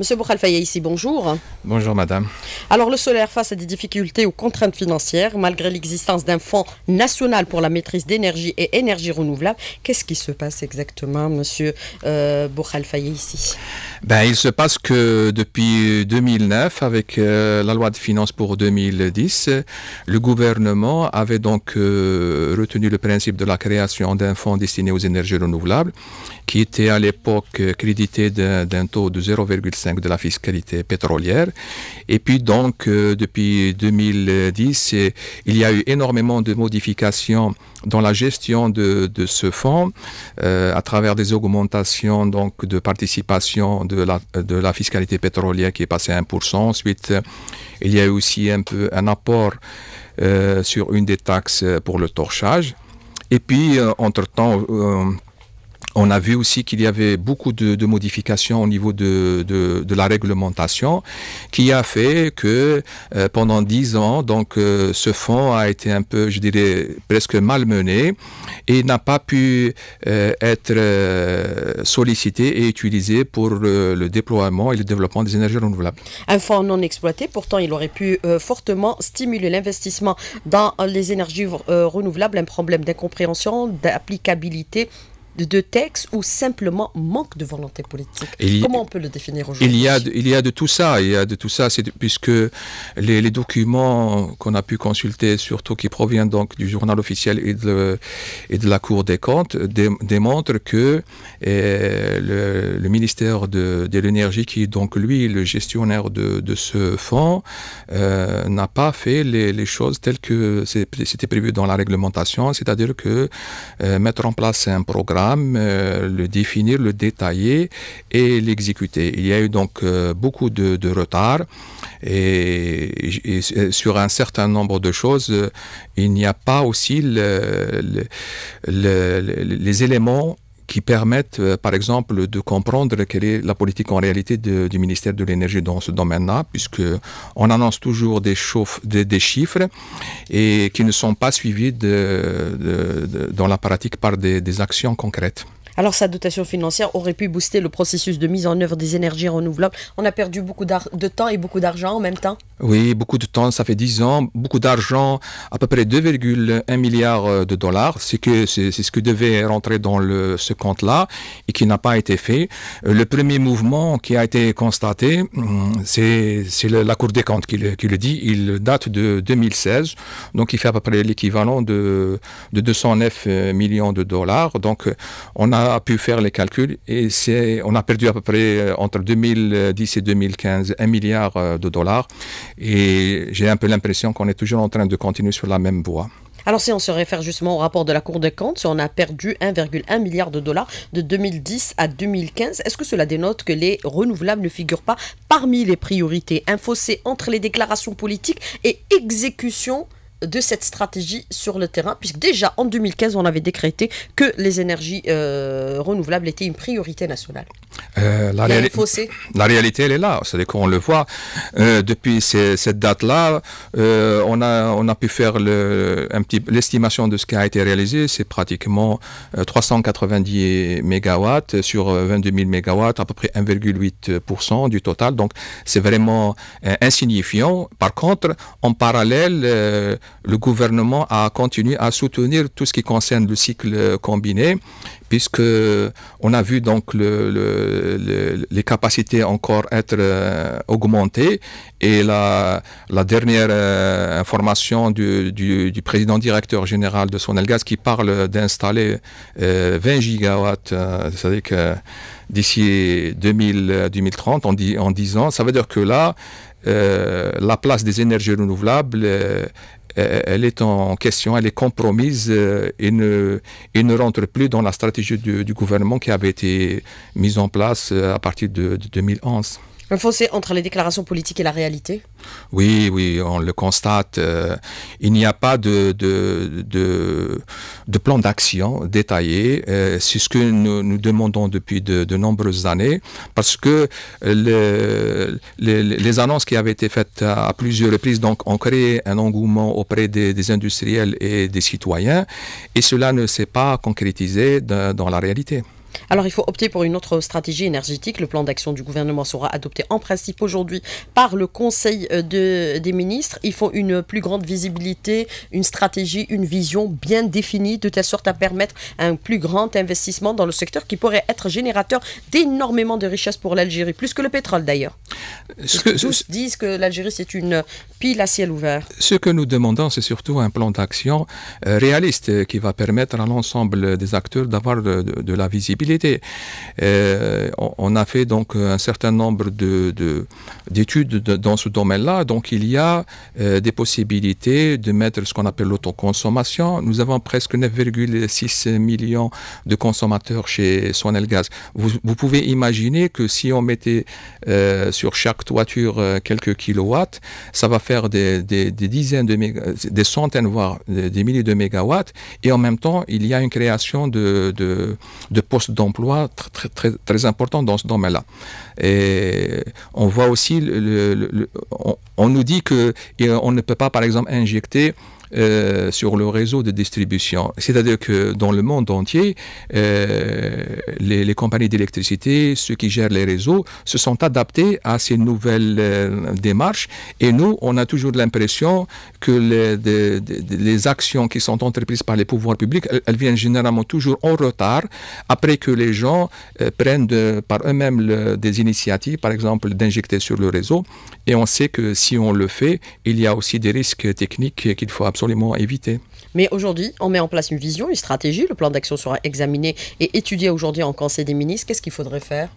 Monsieur Boukhalfaye ici, bonjour. Bonjour madame. Alors le solaire face à des difficultés ou contraintes financières, malgré l'existence d'un fonds national pour la maîtrise d'énergie et énergie renouvelable, qu'est-ce qui se passe exactement monsieur euh, ici ben, Il se passe que depuis 2009, avec euh, la loi de finances pour 2010, le gouvernement avait donc euh, retenu le principe de la création d'un fonds destiné aux énergies renouvelables, qui était à l'époque euh, crédité d'un taux de 0,5 de la fiscalité pétrolière. Et puis donc, euh, depuis 2010, et, il y a eu énormément de modifications dans la gestion de, de ce fonds euh, à travers des augmentations donc, de participation de la, de la fiscalité pétrolière qui est passée à 1%. Ensuite, il y a eu aussi un peu un apport euh, sur une des taxes pour le torchage. Et puis, entre-temps, on a vu aussi qu'il y avait beaucoup de, modifications au niveau de, la réglementation qui a fait que euh, pendant dix ans, donc euh, ce fonds a été un peu, je dirais, presque malmené et n'a pas pu euh, être sollicité et utilisé pour le déploiement et le développement des énergies renouvelables. Un fonds non exploité, pourtant il aurait pu fortement stimuler l'investissement dans les énergies renouvelables, un problème d'incompréhension, d'applicabilité de textes ou simplement manque de volonté politique Comment on peut le définir aujourd'hui il y, a de, il y a de tout ça, il y a de tout ça, puisque les, documents qu'on a pu consulter, surtout qui proviennent donc du journal officiel et de, et de la Cour des comptes, démontrent que eh, le, ministère de, l'énergie, qui est donc lui le gestionnaire de, ce fonds, euh, n'a pas fait les, choses telles que c'était prévu dans la réglementation, c'est-à-dire que euh, mettre en place un programme euh, le définir, le détailler et l'exécuter. Il y a eu donc euh, beaucoup de, retard et, euh, sur un certain nombre de choses, il n'y a pas aussi les éléments qui permettent, euh, par exemple, de comprendre quelle est la politique en réalité du ministère de l'énergie dans ce domaine-là, puisque on annonce toujours des, des, chiffres et qui ne sont pas suivis dans la pratique par des actions concrètes. Alors sa dotation financière aurait pu booster le processus de mise en œuvre des énergies renouvelables. On a perdu beaucoup de temps et beaucoup d'argent en même temps. Oui, beaucoup de temps, ça fait 10 ans, beaucoup d'argent, à peu près 2,1 milliards euh, de dollars. C'est que c'est ce qui devait rentrer dans le, ce compte-là et qui n'a pas été fait. Euh, le premier mouvement qui a été constaté, hum, c'est la Cour des comptes qui le, qui le, dit. Il date de 2016, donc il fait à peu près l'équivalent de, de 209 euh, millions de dollars. Donc on a a, pu faire les calculs et c'est, on a perdu à peu près euh, entre 2010 et 2015 un milliard euh, de dollars et j'ai un peu l'impression qu'on est toujours en train de continuer sur la même voie. Alors si on se réfère justement au rapport de la Cour des comptes, on a perdu 1,1 milliard de dollars de 2010 à 2015. Est-ce que cela dénote que les renouvelables ne figurent pas parmi les priorités Un fossé entre les déclarations politiques et exécution de cette stratégie sur le terrain, puisque déjà en 2015, on avait décrété que les énergies euh, renouvelables étaient une priorité nationale. Euh, la, la, réalité, elle est là. C'est-à-dire qu'on le voit. Euh, depuis cette date-là, euh, on, a, on a pu faire l'estimation de ce qui a été réalisé. C'est pratiquement 390 MW sur 22 000 MW, à peu près 1,8% du total. Donc, c'est vraiment insignifiant. Par contre, en parallèle, le gouvernement a continué à soutenir tout ce qui concerne le cycle combiné, puisque on a vu donc le les capacités encore être euh, augmentées. Et la, dernière euh, information du, du, président directeur général de Sonelgaz qui parle d'installer 20 euh, gigawatts, c'est-à-dire d'ici 2030, en, 10 ans, ça veut dire que là, la place des énergies renouvelables euh, elle est en question, elle est compromise euh, et, ne, rentre plus dans la stratégie du, gouvernement qui avait été mise en place euh, à partir de 2011. Un fossé entre les déclarations politiques et la réalité Oui, oui, on le constate. Euh, il n'y a pas de, de, de, plan d'action détaillé. Euh, c'est ce que nous, nous demandons depuis de, nombreuses années, parce que euh, les, annonces qui avaient été faites à, plusieurs reprises donc, ont créé un engouement auprès des, industriels et des citoyens, et cela ne s'est pas concrétisé dans la réalité. Alors il faut opter pour une autre stratégie énergétique. Le plan d'action du gouvernement sera adopté en principe aujourd'hui par le Conseil euh, des ministres. Il faut une plus grande visibilité, une stratégie, une vision bien définie de telle sorte à permettre un plus grand investissement dans le secteur qui pourrait être générateur d'énormément de richesses pour l'Algérie, plus que le pétrole d'ailleurs. Tous disent que l'Algérie c'est une pile à ciel ouvert. Ce que nous demandons c'est surtout un plan d'action euh, réaliste euh, qui va permettre à l'ensemble des acteurs d'avoir de la visibilité euh, on a fait donc un certain nombre d'études de, dans ce domaine-là. Donc il y a euh, des possibilités de mettre ce qu'on appelle l'autoconsommation. Nous avons presque 9,6 millions de consommateurs chez Sonelgaz. Vous, vous pouvez imaginer que si on mettait euh, sur chaque toiture quelques kilowatts, ça va faire des, dizaines de des centaines voire des, milliers de mégawatts. Et en même temps, il y a une création de, de, de postes d'emploi très, très, très, important dans ce domaine-là. Et on voit aussi, le, on, on, nous dit qu'on ne peut pas, par exemple, injecter euh, sur le réseau de distribution. C'est-à-dire que dans le monde entier, euh, les, compagnies d'électricité, ceux qui gèrent les réseaux, se sont adaptés à ces nouvelles euh, démarches. Et nous, on a toujours l'impression que les, actions qui sont entreprises par les pouvoirs publics, elles, viennent généralement toujours en retard après que les gens prennent par eux-mêmes des initiatives, par exemple d'injecter sur le réseau. Et on sait que si on le fait, il y a aussi des risques techniques qu'il faut absolument éviter. Mais aujourd'hui, on met en place une vision, une stratégie. Le plan d'action sera examiné et étudié aujourd'hui en Conseil des ministres. Qu'est-ce qu'il faudrait faire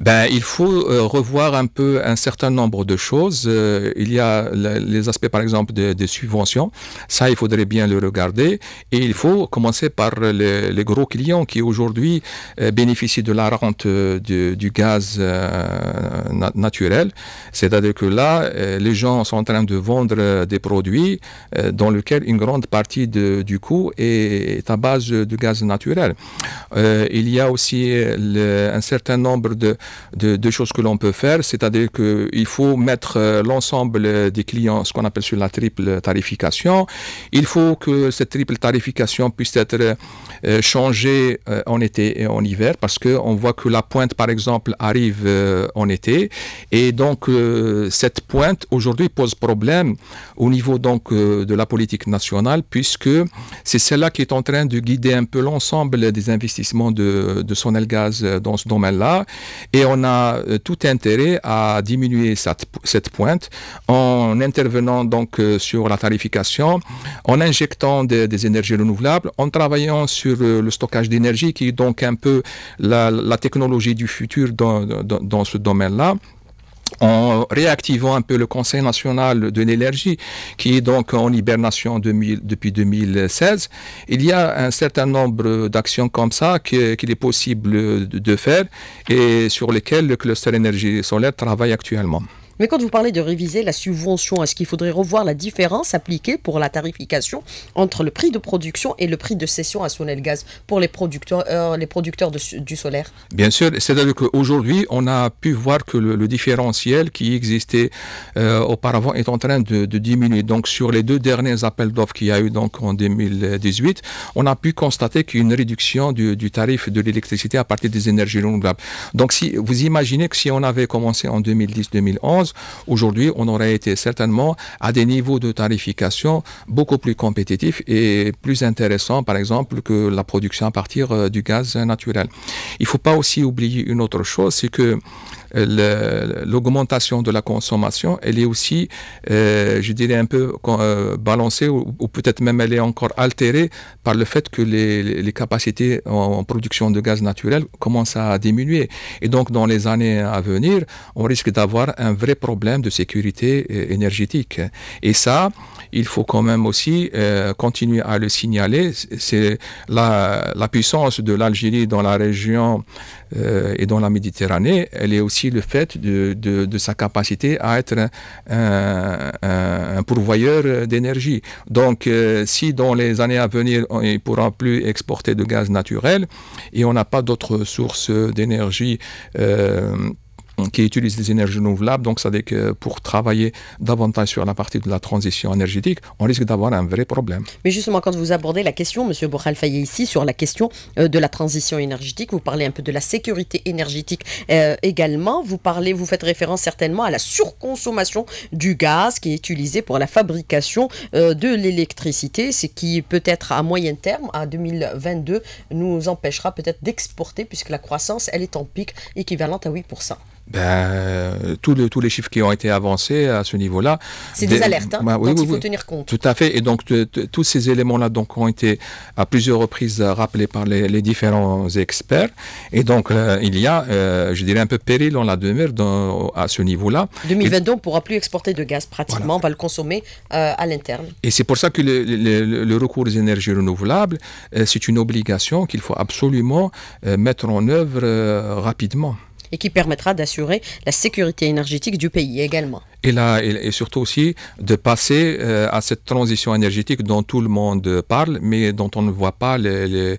ben, Il faut euh, revoir un peu un certain nombre de choses. Euh, il y a les aspects, par exemple, des subventions. Ça, il faudrait bien le regarder. Et il faut commencer par les, gros clients qui aujourd'hui euh, bénéficient de la rente du, gaz naturel. C'est-à-dire que là, les gens sont en train de vendre des produits dont le une grande partie du coût est, à base de gaz naturel. Euh, il y a aussi un certain nombre de, choses que l'on peut faire, c'est-à-dire qu'il faut mettre euh, l'ensemble des clients, ce qu'on appelle sur la triple tarification. Il faut que cette triple tarification puisse être euh, changée en été et en hiver, parce qu'on voit que la pointe, par exemple, arrive en été. Et donc, cette pointe, aujourd'hui, pose problème au niveau donc, de la politique nationale, puisque c'est celle-là qui est en train de guider un peu l'ensemble des investissements de, de gaz euh, dans ce domaine-là. Et on a euh, tout intérêt à diminuer cette, pointe en intervenant donc euh, sur la tarification, en injectant des, énergies renouvelables, en travaillant sur le stockage d'énergie, qui est donc un peu la, technologie du futur dans, dans ce domaine-là en réactivant un peu le Conseil national de l'énergie, qui est donc en hibernation depuis 2016. Il y a un certain nombre d'actions comme ça qu'il est possible de faire et sur lesquelles le cluster énergie solaire travaille actuellement. Mais quand vous parlez de réviser la subvention, est-ce qu'il faudrait revoir la différence appliquée pour la tarification entre le prix de production et le prix de cession à Sonel Gaz pour les producteurs, euh, les producteurs du solaire Bien sûr, c'est-à-dire qu'aujourd'hui, on a pu voir que le, différentiel qui existait euh, auparavant est en train de, diminuer. Donc sur les deux derniers appels d'offres qu'il y a eu donc en 2018, on a pu constater qu'il y a une réduction du, tarif de l'électricité à partir des énergies renouvelables. Donc si vous imaginez que si on avait commencé en 2010-2011, aujourd'hui, on aurait été certainement à des niveaux de tarification beaucoup plus compétitifs et plus intéressants, par exemple, que la production à partir euh, du gaz naturel. Il ne faut pas aussi oublier une autre chose, c'est que l'augmentation de la consommation, elle est aussi, euh, je dirais, un peu euh, balancée ou, peut-être même elle est encore altérée par le fait que les, capacités en, production de gaz naturel commencent à diminuer. Et donc, dans les années à venir, on risque d'avoir un vrai problème de sécurité euh, énergétique. Et ça, il faut quand même aussi continuer à le signaler. C'est la, puissance de l'Algérie dans la région et dans la Méditerranée, elle est aussi le fait de, sa capacité à être un, pourvoyeur d'énergie. Donc, euh, si dans les années à venir, il ne pourra plus exporter de gaz naturel et on n'a pas d'autres sources d'énergie, euh, qui utilisent des énergies renouvelables. Donc, ça veut dire que pour travailler davantage sur la partie de la transition énergétique, on risque d'avoir un vrai problème. Mais justement, quand vous abordez la question, Monsieur Borrell ici, sur la question euh, de la transition énergétique, vous parlez un peu de la sécurité énergétique euh, également. Vous parlez, vous faites référence certainement à la surconsommation du gaz qui est utilisé pour la fabrication euh, de l'électricité, ce qui peut-être à moyen terme, à 2022, nous empêchera peut-être d'exporter puisque la croissance, elle est en pic équivalente à 8% ben, tous, les, chiffres qui ont été avancés à ce niveau-là. C'est des, alertes, hein, ben il faut tenir compte. Tout à fait. Et donc, tous ces éléments-là donc, ont été à plusieurs reprises rappelés par les, différents experts. Et donc, euh, il y a, euh, je dirais, un peu péril en la demeure à ce niveau-là. 2020 on ne pourra plus exporter de gaz pratiquement, on va le consommer euh, à l'interne. Et c'est pour ça que le, le recours aux énergies renouvelables, c'est une obligation qu'il faut absolument mettre en œuvre rapidement et qui permettra d'assurer la sécurité énergétique du pays également et, là, et, surtout aussi de passer euh, à cette transition énergétique dont tout le monde parle, mais dont on ne voit pas les,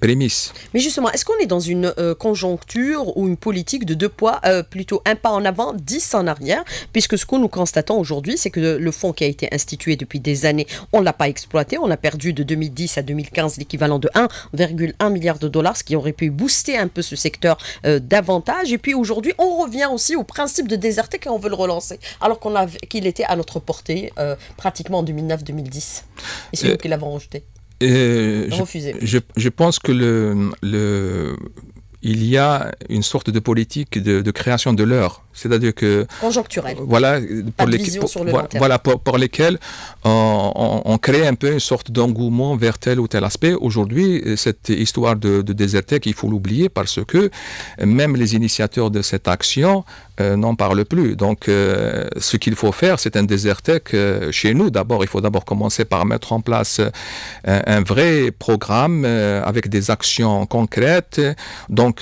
prémices. Mais justement, est-ce qu'on est dans une euh, conjoncture ou une politique de deux poids, euh, plutôt un pas en avant, dix en arrière, puisque ce que nous constatons aujourd'hui, c'est que le fonds qui a été institué depuis des années, on ne l'a pas exploité, on a perdu de 2010 à 2015 l'équivalent de 1,1 milliard de dollars, ce qui aurait pu booster un peu ce secteur davantage. Et puis aujourd'hui, on revient aussi au principe de déserté quand on veut le relancer alors qu'il était à notre portée euh, pratiquement en 2009-2010. Et c'est nous qui l'avons rejeté. Je, pense que le, il y a une sorte de politique de création de l'heure c'est-à-dire que. Conjoncturel. Euh, voilà, pour, l'équipe voilà, pour, lesquels on, crée un peu une sorte d'engouement vers tel ou tel aspect. Aujourd'hui, cette histoire de, de désertec, il faut l'oublier parce que même les initiateurs de cette action euh, n'en parlent plus. Donc, euh, ce qu'il faut faire, c'est un désertec tech chez nous. D'abord, il faut d'abord commencer par mettre en place un vrai programme avec des actions concrètes. Donc,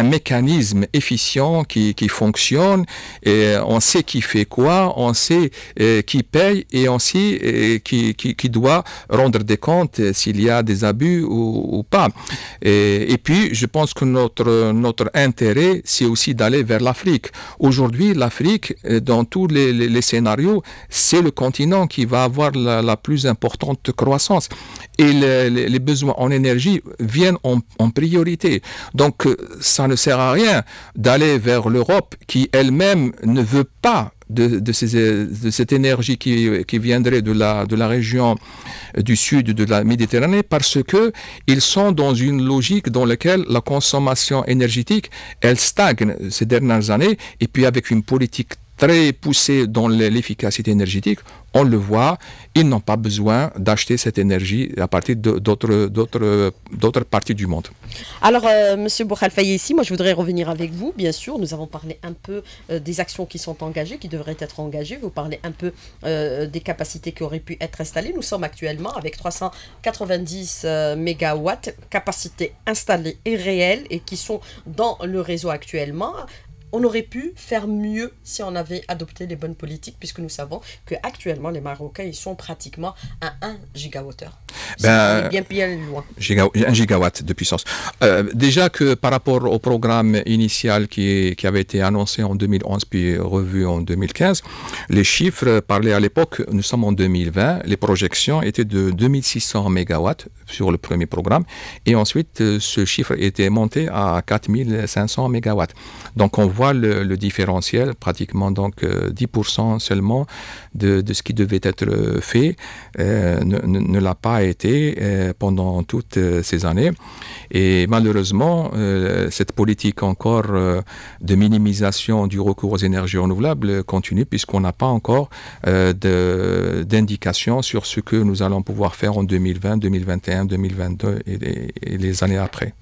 un mécanisme efficient qui fonctionne et euh, on sait qui fait quoi, on sait euh, qui paye et on sait euh, qui, doit rendre des comptes s'il y a des abus ou, pas. Et, puis, je pense que notre, notre intérêt, c'est aussi d'aller vers l'Afrique. Aujourd'hui, l'Afrique, dans tous les, scénarios, c'est le continent qui va avoir la, plus importante croissance. Et les, besoins en énergie viennent en, en priorité. Donc, ça ne sert à rien d'aller vers l'Europe qui, elle, elle-même ne veut pas de, euh, cette énergie qui, viendrait de la, de la, région du sud de la Méditerranée parce que ils sont dans une logique dans laquelle la consommation énergétique elle stagne ces dernières années et puis avec une politique très poussés dans l'efficacité énergétique, on le voit, ils n'ont pas besoin d'acheter cette énergie à partir d'autres parties du monde. Alors, M. Euh, Monsieur ici, moi je voudrais revenir avec vous, bien sûr. Nous avons parlé un peu euh, des actions qui sont engagées, qui devraient être engagées. Vous parlez un peu euh, des capacités qui auraient pu être installées. Nous sommes actuellement avec 390 MW, capacités installées et réelles, et qui sont dans le réseau actuellement on aurait pu faire mieux si on avait adopté les bonnes politiques, puisque nous savons qu'actuellement, les Marocains, ils sont pratiquement à 1 gigawattheure. Ben, bien, bien loin. 1 gigawatt de puissance. Euh, déjà que par rapport au programme initial qui, avait été annoncé en 2011 puis revu en 2015, les chiffres parlaient à l'époque, nous sommes en 2020, les projections étaient de 2600 mégawatts sur le premier programme, et ensuite euh, ce chiffre était monté à 4500 mégawatts. Donc on le, différentiel, pratiquement donc 10% euh, seulement de, ce qui devait être fait euh, ne, l'a pas été euh, pendant toutes ces années. Et malheureusement, cette politique encore de minimisation du recours aux énergies renouvelables continue puisqu'on n'a pas encore d'indication sur ce que nous allons pouvoir faire en 2020, 2021, 2022 et les années après.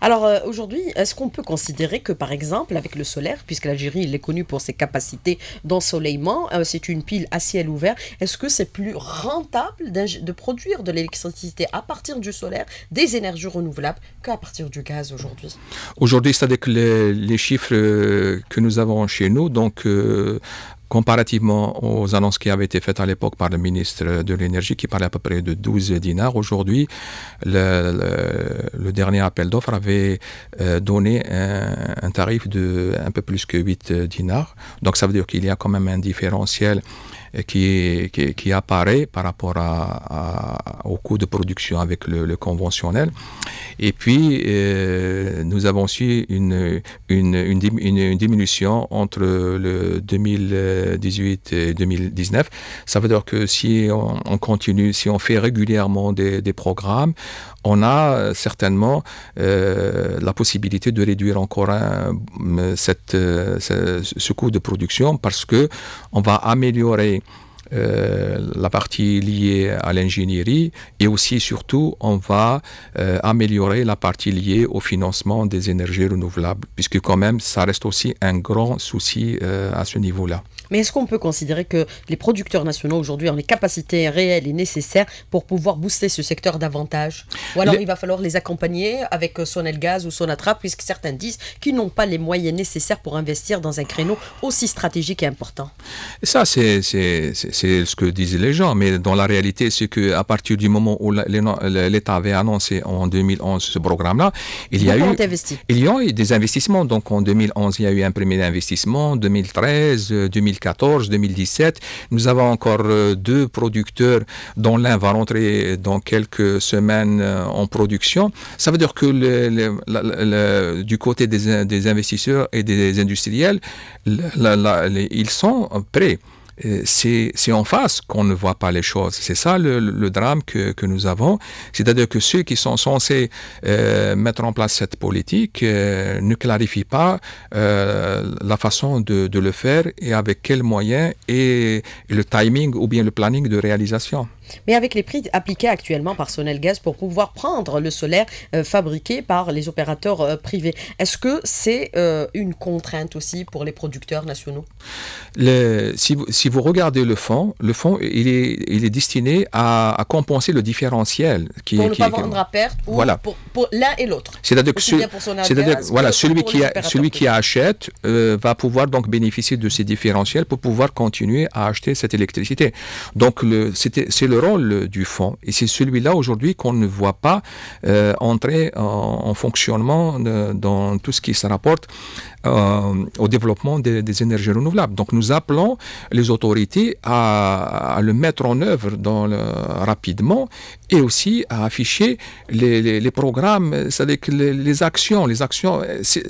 Alors euh, aujourd'hui, est-ce qu'on peut considérer que par exemple avec le solaire, puisque l'Algérie est connue pour ses capacités d'ensoleillement, euh, c'est une pile à ciel ouvert, est-ce que c'est plus rentable de produire de l'électricité à partir du solaire, des énergies renouvelables, qu'à partir du gaz aujourd'hui Aujourd'hui, cest avec les, chiffres euh, que nous avons chez nous, donc Comparativement aux annonces qui avaient été faites à l'époque par le ministre de l'Énergie, qui parlait à peu près de 12 dinars, aujourd'hui, le, dernier appel d'offres avait euh, donné un, un, tarif de un peu plus que 8 dinars. Donc ça veut dire qu'il y a quand même un différentiel euh, qui, qui, apparaît par rapport à, au coût de production avec le, conventionnel. Et puis, euh, nous avons aussi une, une, une, diminution entre le 2018 et 2019. Ça veut dire que si on, continue, si on fait régulièrement des, des programmes, on a euh, certainement euh, la possibilité de réduire encore euh, ce, coût de production parce que on va améliorer euh, la partie liée à l'ingénierie et aussi surtout on va euh, améliorer la partie liée au financement des énergies renouvelables puisque quand même ça reste aussi un grand souci euh, à ce niveau-là. Mais est-ce qu'on peut considérer que les producteurs nationaux aujourd'hui ont les capacités réelles et nécessaires pour pouvoir booster ce secteur davantage Ou alors il va falloir les accompagner avec gaz ou Sonatra puisque certains disent qu'ils n'ont pas les moyens nécessaires pour investir dans un créneau aussi stratégique et important Ça c'est c'est ce que disent les gens, mais dans la réalité, c'est qu'à partir du moment où l'État avait annoncé en 2011 ce programme-là, il y a eu des investissements. Donc en 2011, il y a eu un premier investissement, 2013, 2014, 2017. Nous avons encore euh, deux producteurs dont l'un va rentrer dans quelques semaines euh, en production. Ça veut dire que du côté des, investisseurs et des industriels, ils sont prêts. Euh, c'est en face qu'on ne voit pas les choses. C'est ça le, drame que, nous avons. C'est-à-dire que ceux qui sont censés euh, mettre en place cette politique euh, ne clarifient pas la façon de, le faire et avec quels moyens et le timing ou bien le planning de réalisation. Mais avec les prix appliqués actuellement par Sonelgas pour pouvoir prendre le solaire euh, fabriqué par les opérateurs euh, privés, est-ce que c'est euh, une contrainte aussi pour les producteurs nationaux le, si, vous, si, vous regardez le fonds, le fonds, il est, il est destiné à, compenser le différentiel. Qui, pour ne pas vendre à perte ou voilà. pour, l'un et l'autre. C'est-à-dire que, celui, voilà, celui, qui, celui qui achète va pouvoir donc bénéficier de ces différentiels pour pouvoir continuer à acheter cette électricité. Donc, c'est le rôle du fonds. Et c'est celui-là aujourd'hui qu'on ne voit pas euh, entrer en, fonctionnement euh, dans tout ce qui se rapporte euh, au développement des, énergies renouvelables. Donc nous appelons les autorités à, le mettre en œuvre dans le, rapidement et aussi à afficher les, programmes, c'est-à-dire les, actions, les actions,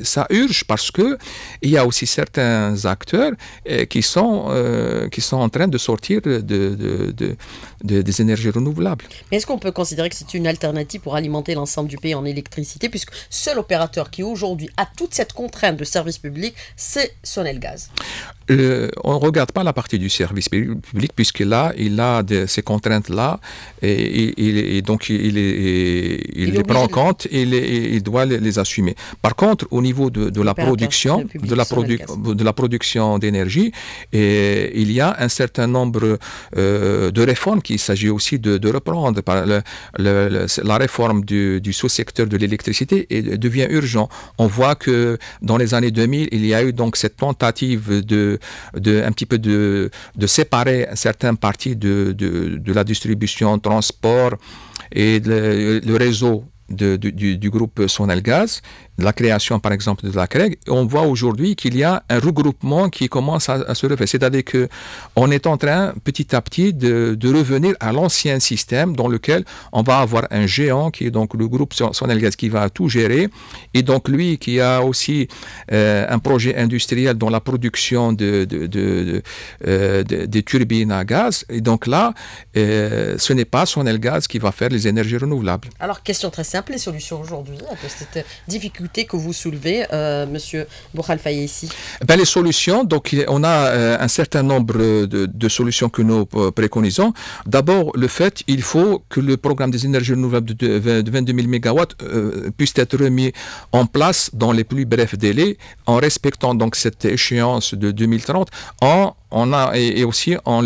ça urge parce que il y a aussi certains acteurs euh, qui sont euh, qui sont en train de sortir de, des énergies renouvelables. Mais est-ce qu'on peut considérer que c'est une alternative pour alimenter l'ensemble du pays en électricité, puisque seul opérateur qui aujourd'hui a toute cette contrainte de sa service public, c'est sonner le gaz. Euh, on ne regarde pas la partie du service public, puisque là, il a ces contraintes-là, et, donc il, est il les prend en compte et il doit les, assumer. Par contre, au niveau de, la production, de la, de la production d'énergie, il y a un certain nombre euh, de réformes qu'il s'agit aussi de, reprendre. la réforme du, du sous-secteur de l'électricité devient urgent. On voit que dans les années 2000, il y a eu donc cette tentative de, un petit peu de, séparer certaines parties de, la distribution, transport et le, réseau du, du, groupe Gaz la création, par exemple, de la CREG, on voit aujourd'hui qu'il y a un regroupement qui commence à, se refaire. C'est-à-dire que on est en train, petit à petit, de, revenir à l'ancien système dans lequel on va avoir un géant qui est donc le groupe Sonelgaz qui va tout gérer. Et donc lui qui a aussi euh, un projet industriel dans la production de, euh, turbines à gaz. Et donc là, euh, ce n'est pas Sonelgaz qui va faire les énergies renouvelables. Alors, question très simple, les solutions aujourd'hui, cette difficulté que vous soulevez, euh, Monsieur ici Les solutions, donc on a euh, un certain nombre de, solutions que nous euh, préconisons. D'abord, le fait il faut que le programme des énergies renouvelables de, 22 000 MW puisse être remis en place dans les plus brefs délais, en respectant donc cette échéance de 2030, en on a, et, aussi en,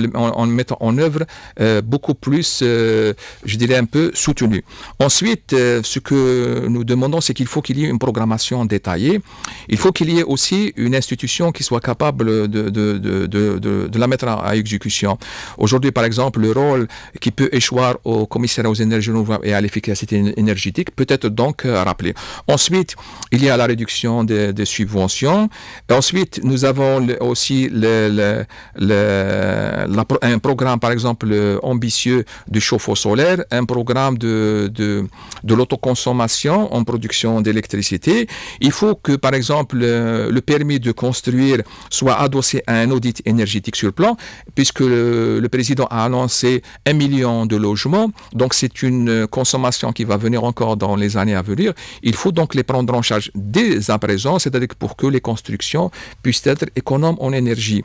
mettant en œuvre euh, beaucoup plus, euh, je dirais, un peu soutenu. Ensuite, euh, ce que nous demandons, c'est qu'il faut qu'il y ait une programmation détaillée. Il faut qu'il y ait aussi une institution qui soit capable de, de, de, de, de la mettre à, exécution. Aujourd'hui, par exemple, le rôle qui peut échoir au commissaire aux énergies renouvelables et à l'efficacité énergétique peut être donc rappelé. Ensuite, il y a la réduction des, des subventions. Ensuite, nous avons aussi le, le le, un programme, par exemple, euh, ambitieux du chauffe-eau solaire, un programme de, de, de l'autoconsommation en production d'électricité. Il faut que, par exemple, euh, le permis de construire soit adossé à un audit énergétique sur le plan, puisque le, le président a annoncé un million de logements. Donc, c'est une consommation qui va venir encore dans les années à venir. Il faut donc les prendre en charge dès à présent, c'est-à-dire pour que les constructions puissent être économes en énergie.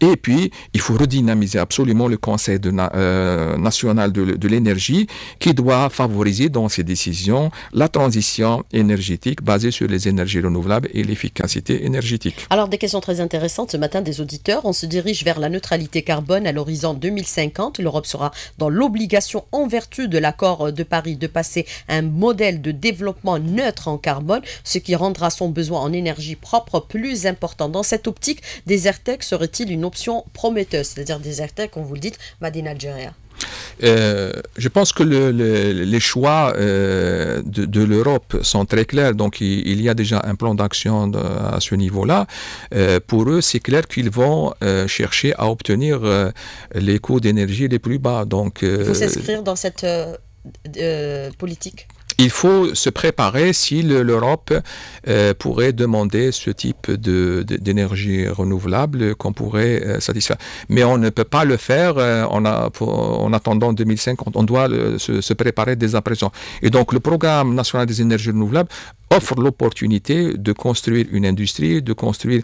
Et et puis, il faut redynamiser absolument le Conseil de euh, national de, l'énergie qui doit favoriser dans ses décisions la transition énergétique basée sur les énergies renouvelables et l'efficacité énergétique. Alors, des questions très intéressantes ce matin des auditeurs. On se dirige vers la neutralité carbone à l'horizon 2050. L'Europe sera dans l'obligation, en vertu de l'accord de Paris, de passer un modèle de développement neutre en carbone, ce qui rendra son besoin en énergie propre plus important. Dans cette optique, des serait-il une option prometteuse, c'est-à-dire des acteurs, comme vous le dites, Madin Algeria euh, je pense que les choix euh, de, l'Europe sont très clairs. Donc, il, y a déjà un plan d'action à ce niveau-là. Euh, pour eux, c'est clair qu'ils vont chercher à obtenir les coûts d'énergie les plus bas. Donc, il faut s'inscrire dans cette politique il faut se préparer si l'Europe euh, pourrait demander ce type d'énergie de, renouvelable qu'on pourrait euh, satisfaire. Mais on ne peut pas le faire euh, en, attendant 2050. On doit se, préparer dès à présent. Et donc le programme national des énergies renouvelables offre l'opportunité de construire une industrie, de construire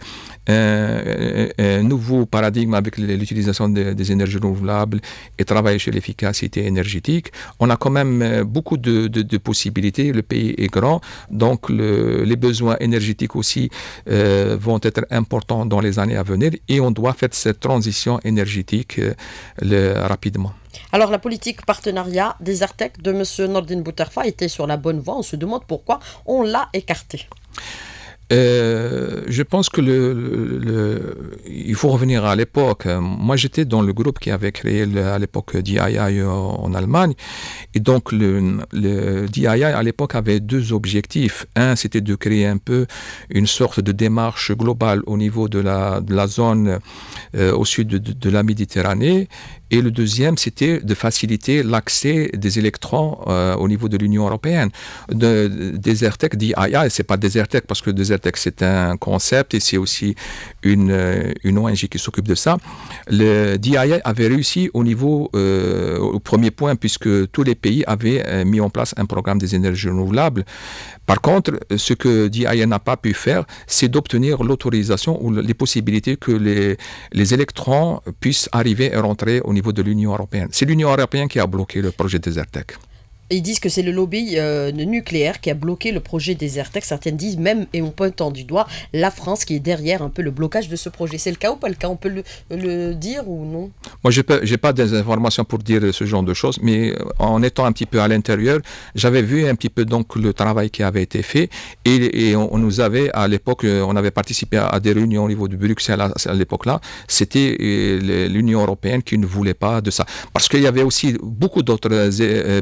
un nouveau paradigme avec l'utilisation des énergies renouvelables et travailler sur l'efficacité énergétique. On a quand même beaucoup de possibilités le pays est grand, donc les besoins énergétiques aussi euh, vont être importants dans les années à venir et on doit faire cette transition énergétique euh, rapidement. Alors la politique partenariat des Artec de M. Nordin Bouterfa était sur la bonne voie. On se demande pourquoi on l'a écartée. Euh, je pense que le, il faut revenir à l'époque. Moi, j'étais dans le groupe qui avait créé à l'époque DII en Allemagne. Et donc, le, DII à l'époque avait deux objectifs. Un, c'était de créer un peu une sorte de démarche globale au niveau de la, zone euh, au sud de la Méditerranée et le deuxième, c'était de faciliter l'accès des électrons euh, au niveau de l'Union européenne. De, Desertec dit et ah, ah, c'est pas Desertec parce que Desertec c'est un concept et c'est aussi une, euh, une ONG qui s'occupe de ça. Le DIA avait réussi au niveau, euh, au premier point, puisque tous les pays avaient mis en place un programme des énergies renouvelables. Par contre, ce que DIA n'a pas pu faire, c'est d'obtenir l'autorisation ou les possibilités que les, électrons puissent arriver et rentrer au niveau de l'Union européenne. C'est l'Union européenne qui a bloqué le projet Desertec. Ils disent que c'est le lobby euh, nucléaire qui a bloqué le projet Desertec. Certaines disent même, et on pointant du doigt, la France qui est derrière un peu le blocage de ce projet. C'est le cas ou pas le cas On peut le, dire ou non Moi, je n'ai pas, pas des informations pour dire ce genre de choses, mais euh, en étant un petit peu à l'intérieur, j'avais vu un petit peu donc le travail qui avait été fait. Et, on, nous avait, à l'époque, euh, on avait participé à des réunions au niveau de Bruxelles à, l'époque-là. C'était l'Union européenne qui ne voulait pas de ça. Parce qu'il y avait aussi beaucoup d'autres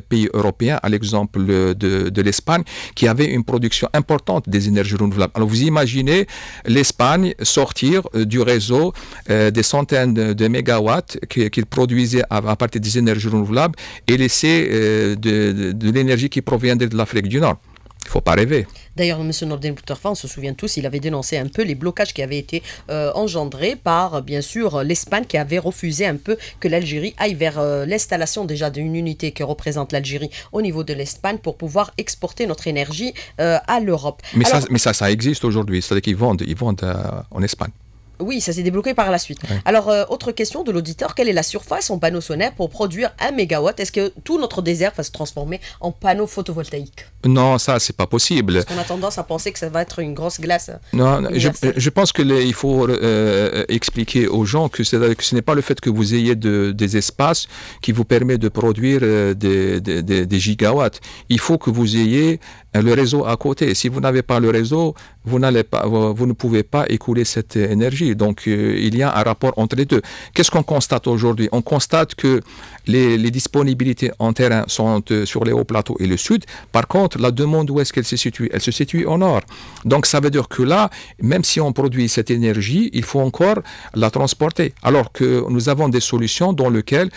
pays européens à l'exemple euh, de, l'Espagne, qui avait une production importante des énergies renouvelables. Alors vous imaginez l'Espagne sortir euh, du réseau euh, des centaines de mégawatts qu'il produisait à, partir des énergies renouvelables et laisser de, l'énergie qui provient de l'Afrique du Nord. Il ne faut pas rêver. D'ailleurs, M. norden Bouterfa, on se souvient tous, il avait dénoncé un peu les blocages qui avaient été euh, engendrés par, bien sûr, l'Espagne qui avait refusé un peu que l'Algérie aille vers euh, l'installation déjà d'une unité que représente l'Algérie au niveau de l'Espagne pour pouvoir exporter notre énergie euh, à l'Europe. Mais, ça, mais ça, ça existe aujourd'hui. C'est-à-dire qu'ils vendent, ils vendent en Espagne. Oui, ça s'est débloqué par la suite. Alors, euh, autre question de l'auditeur, quelle est la surface en panneaux solaires pour produire un mégawatt Est-ce que tout notre désert va se transformer en panneaux photovoltaïques Non, ça, c'est pas possible. Parce qu'on a tendance à penser que ça va être une grosse glace. Hein. Non, je, pense qu'il faut euh, euh, expliquer aux gens que, ce n'est pas le fait que vous ayez des espaces qui vous permet de produire des, gigawatts. Il faut que vous ayez euh, le réseau à côté. Si vous n'avez pas le réseau, vous, pas, vous, ne pouvez pas écouler cette énergie. Donc, euh, il y a un rapport entre les deux. Qu'est-ce qu'on constate aujourd'hui On constate que les, disponibilités en terrain sont euh, sur les hauts plateaux et le sud. Par contre, la demande, où est-ce qu'elle se situe Elle se situe au nord. Donc, ça veut dire que là, même si on produit cette énergie, il faut encore la transporter. Alors que nous avons des solutions dans lesquelles,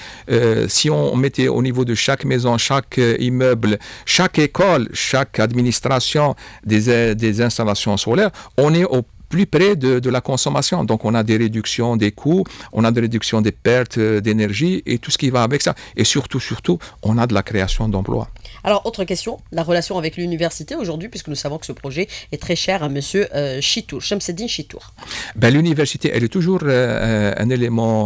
si on mettait au niveau de chaque maison, chaque immeuble, chaque école, chaque administration des, des installations solaires, on est au plus près de, la consommation. Donc, on a des réductions des coûts, on a des réductions des pertes euh, d'énergie et tout ce qui va avec ça. Et surtout, surtout, on a de la création d'emplois. Alors, autre question, la relation avec l'université aujourd'hui, puisque nous savons que ce projet est très cher à Monsieur euh, Chitour, Shamseddin Chitour. Ben, l'université, elle est toujours euh, un élément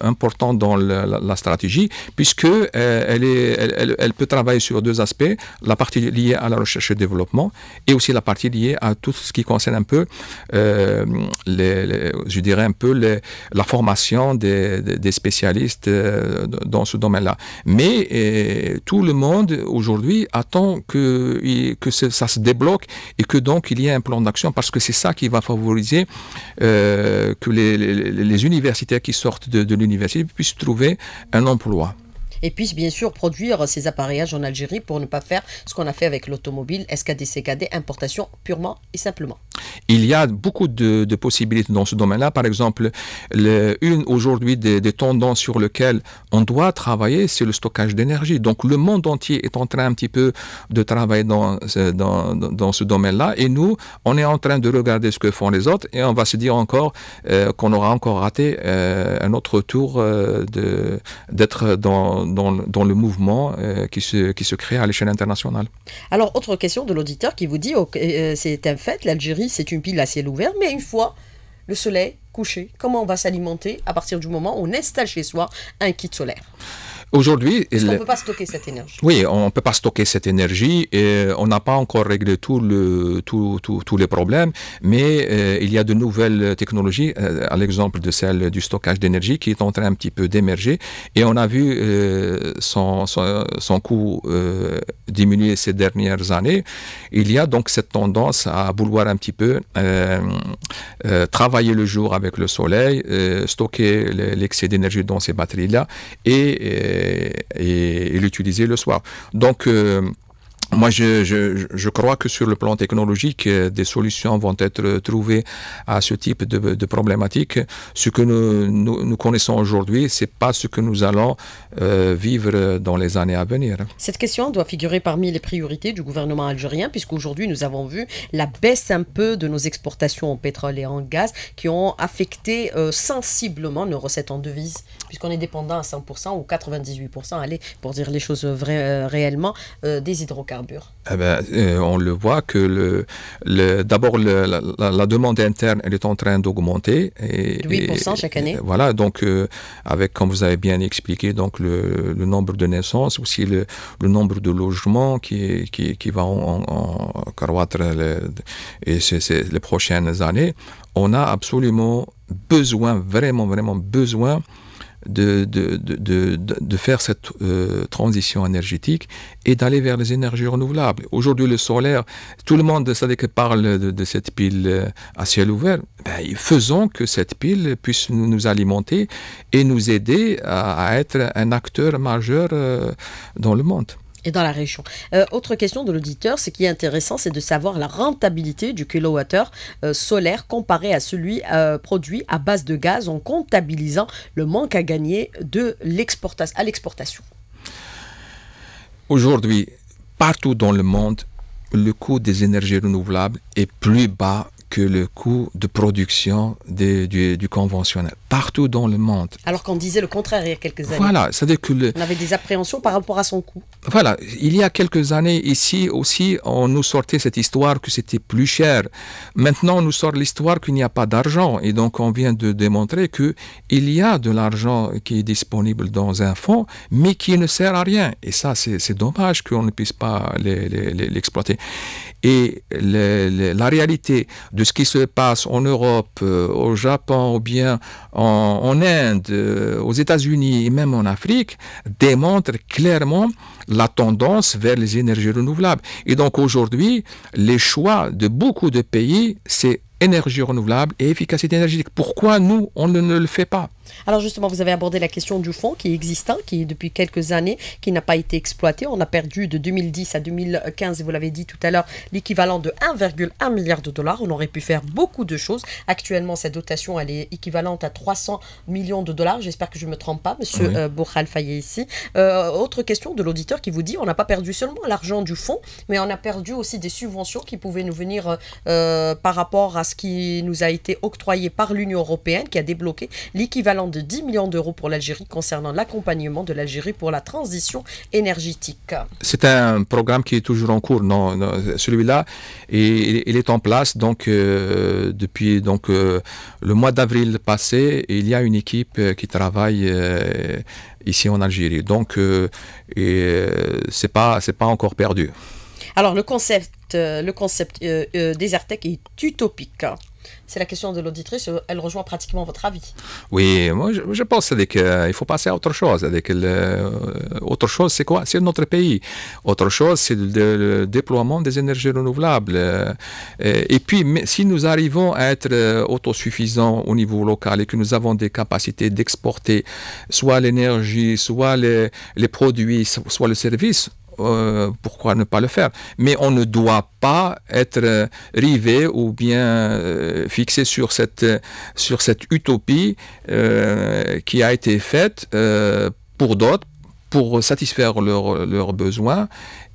important dans la, stratégie, puisque elle, est, elle, peut travailler sur deux aspects, la partie liée à la recherche et développement, et aussi la partie liée à tout ce qui concerne un peu euh, je dirais un peu la formation des, spécialistes euh, dans ce domaine-là. Mais euh, tout le monde aujourd'hui attend que, ça se débloque et que donc il y ait un plan d'action parce que c'est ça qui va favoriser que les, universitaires qui sortent de, l'université puissent trouver un emploi et puissent bien sûr produire ces appareillages en Algérie pour ne pas faire ce qu'on a fait avec l'automobile SKD-CKD, importation purement et simplement. Il y a beaucoup de, possibilités dans ce domaine-là. Par exemple, une aujourd'hui des, tendances sur lesquelles on doit travailler, c'est le stockage d'énergie. Donc le monde entier est en train un petit peu de travailler dans, euh, dans, ce domaine-là. Et nous, on est en train de regarder ce que font les autres et on va se dire encore euh, qu'on aura encore raté euh, un autre tour de d'être dans, dans, le mouvement qui, se, qui se crée à l'échelle internationale. Alors, autre question de l'auditeur qui vous dit, c'est un fait, l'Algérie c'est une pile à ciel ouvert, mais une fois le soleil couché, comment on va s'alimenter à partir du moment où on installe chez soi un kit solaire Aujourd'hui, on ne peut pas stocker cette énergie. Oui, on ne peut pas stocker cette énergie et on n'a pas encore réglé tous le, les problèmes, mais euh, il y a de nouvelles technologies, euh, à l'exemple de celle du stockage d'énergie qui est en train un petit peu d'émerger et on a vu euh, son, son, son, coût diminuer ces dernières années. Il y a donc cette tendance à vouloir un petit peu travailler le jour avec le soleil, stocker l'excès d'énergie dans ces batteries-là et et, l'utiliser le soir. Donc, euh, moi, je, crois que sur le plan technologique, euh, des solutions vont être trouvées à ce type de, de problématique. Ce que nous, connaissons aujourd'hui, c'est pas ce que nous allons euh, vivre dans les années à venir. Cette question doit figurer parmi les priorités du gouvernement algérien, puisqu'aujourd'hui, nous avons vu la baisse un peu de nos exportations en pétrole et en gaz qui ont affecté euh, sensiblement nos recettes en devises, puisqu'on est dépendant à 100% ou 98%, allez, pour dire les choses réellement, des hydrocarbures. Eh ben, euh, on le voit que le, d'abord la, demande interne elle est en train d'augmenter. Et, 8% chaque année. voilà, donc euh, avec, comme vous avez bien expliqué, donc le, nombre de naissances, aussi le, nombre de logements qui, qui, va en, croître et les prochaines années, on a absolument besoin, vraiment, vraiment besoin de, de, faire cette euh, transition énergétique et d'aller vers les énergies renouvelables. Aujourd'hui, le solaire, tout le monde savait que parle de, cette pile euh, à ciel ouvert. Ben, faisons que cette pile puisse nous alimenter et nous aider à, être un acteur majeur euh, dans le monde et dans la région. Euh, autre question de l'auditeur, ce qui est intéressant, c'est de savoir la rentabilité du kilowattheure euh, solaire comparé à celui euh, produit à base de gaz en comptabilisant le manque à gagner de à l'exportation. Aujourd'hui, partout dans le monde, le coût des énergies renouvelables est plus bas que le coût de production du, conventionnel, partout dans le monde. Alors qu'on disait le contraire il y a quelques années. Voilà, cest à On avait des appréhensions par rapport à son coût. Voilà, il y a quelques années, ici aussi, on nous sortait cette histoire que c'était plus cher. Maintenant, on nous sort l'histoire qu'il n'y a pas d'argent. Et donc, on vient de démontrer qu'il y a de l'argent qui est disponible dans un fonds, mais qui ne sert à rien. Et ça, c'est dommage qu'on ne puisse pas l'exploiter. Et la réalité de ce qui se passe en Europe, euh, au Japon ou bien en, Inde, euh, aux États-Unis et même en Afrique démontre clairement la tendance vers les énergies renouvelables. Et donc aujourd'hui, les choix de beaucoup de pays, c'est énergie renouvelable et efficacité énergétique. Pourquoi nous, on ne le fait pas alors justement, vous avez abordé la question du fonds qui existe, qui est depuis quelques années, qui n'a pas été exploité. On a perdu de 2010 à 2015, vous l'avez dit tout à l'heure, l'équivalent de 1,1 milliard de dollars. On aurait pu faire beaucoup de choses. Actuellement, cette dotation, elle est équivalente à 300 millions de dollars. J'espère que je ne me trompe pas, monsieur oui. Euh, Fayé ici. Euh, autre question de l'auditeur qui vous dit, on n'a pas perdu seulement l'argent du fonds, mais on a perdu aussi des subventions qui pouvaient nous venir euh, par rapport à ce qui nous a été octroyé par l'Union européenne, qui a débloqué l'équivalent de 10 millions d'euros pour l'Algérie concernant l'accompagnement de l'Algérie pour la transition énergétique. C'est un programme qui est toujours en cours. Non, celui-là, il, il, est en place donc euh, depuis donc euh, le mois d'avril passé. Il y a une équipe euh, qui travaille. ici en Algérie. Donc, euh, c'est pas pas encore perdu. Alors, le concept, le concept des est utopique c'est la question de l'auditrice, elle rejoint pratiquement votre avis. Oui, moi je, pense qu'il euh, faut passer à autre chose. Avec euh, autre chose, c'est quoi C'est notre pays. Autre chose, c'est le, déploiement des énergies renouvelables. Euh, et puis, si nous arrivons à être autosuffisants au niveau local et que nous avons des capacités d'exporter soit l'énergie, soit les, les produits, soit le service, euh, pourquoi ne pas le faire Mais on ne doit pas être euh, rivé ou bien euh, fixé sur cette, sur cette utopie qui a été faite pour d'autres, pour satisfaire leurs besoins.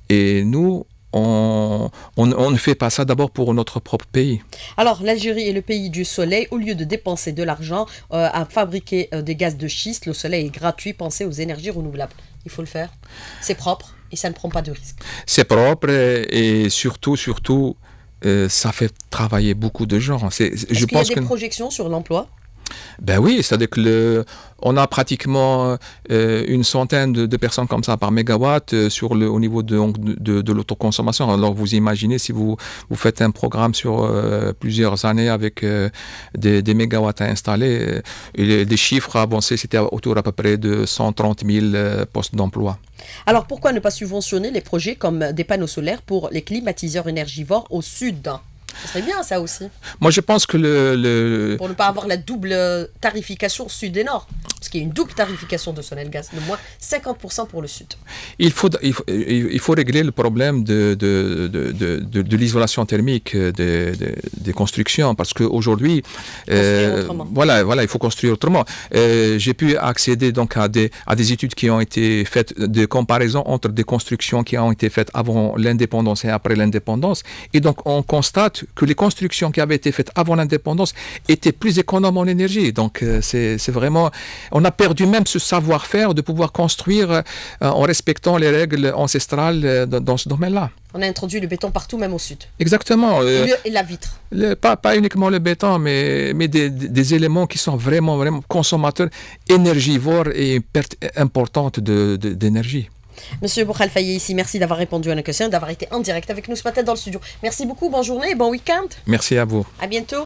Et nous, on, ne fait pas ça d'abord pour notre propre pays. Alors l'Algérie est le pays du soleil. Au lieu de dépenser de l'argent à fabriquer des gaz de schiste, le soleil est gratuit. Pensez aux énergies renouvelables. Il faut le faire. C'est propre et ça ne prend pas de risque. C'est propre et, surtout, surtout, euh, ça fait travailler beaucoup de gens. Est-ce je qu'il pense y a des projections sur l'emploi ben oui, c'est-à-dire que on a pratiquement euh, une centaine de, personnes comme ça par mégawatt euh, sur le, au niveau de, l'autoconsommation. Alors vous imaginez si vous, faites un programme sur euh, plusieurs années avec des, mégawatts à installer, et les, chiffres avancés, c'était autour à peu près de 130 000 postes d'emploi. Alors pourquoi ne pas subventionner les projets comme des panneaux solaires pour les climatiseurs énergivores au sud ce serait bien ça aussi. Moi je pense que le, Pour ne pas avoir la double tarification sud et nord. Parce qu'il y a une double tarification de Sonel Gaz, de moins 50% pour le sud. Il faut, il faut, régler le problème de, de, de, de, de l'isolation thermique des, constructions. Parce qu'aujourd'hui... Euh, voilà, voilà, il faut construire autrement. Euh, j'ai pu accéder donc à des, à des études qui ont été faites, de comparaison entre des constructions qui ont été faites avant l'indépendance et après l'indépendance. Et donc on constate que les constructions qui avaient été faites avant l'indépendance étaient plus économes en énergie. Donc euh, c'est vraiment, on a perdu même ce savoir-faire de pouvoir construire euh, en respectant les règles ancestrales euh, dans, ce domaine-là. On a introduit le béton partout, même au sud. Exactement. et la vitre. pas, uniquement le béton, mais, des, éléments qui sont vraiment, vraiment consommateurs, énergivores et une perte importante d'énergie. Monsieur bourg ici, merci d'avoir répondu à nos questions, d'avoir été en direct avec nous ce matin dans le studio. Merci beaucoup, bonne journée, bon week-end. Merci à vous. À bientôt.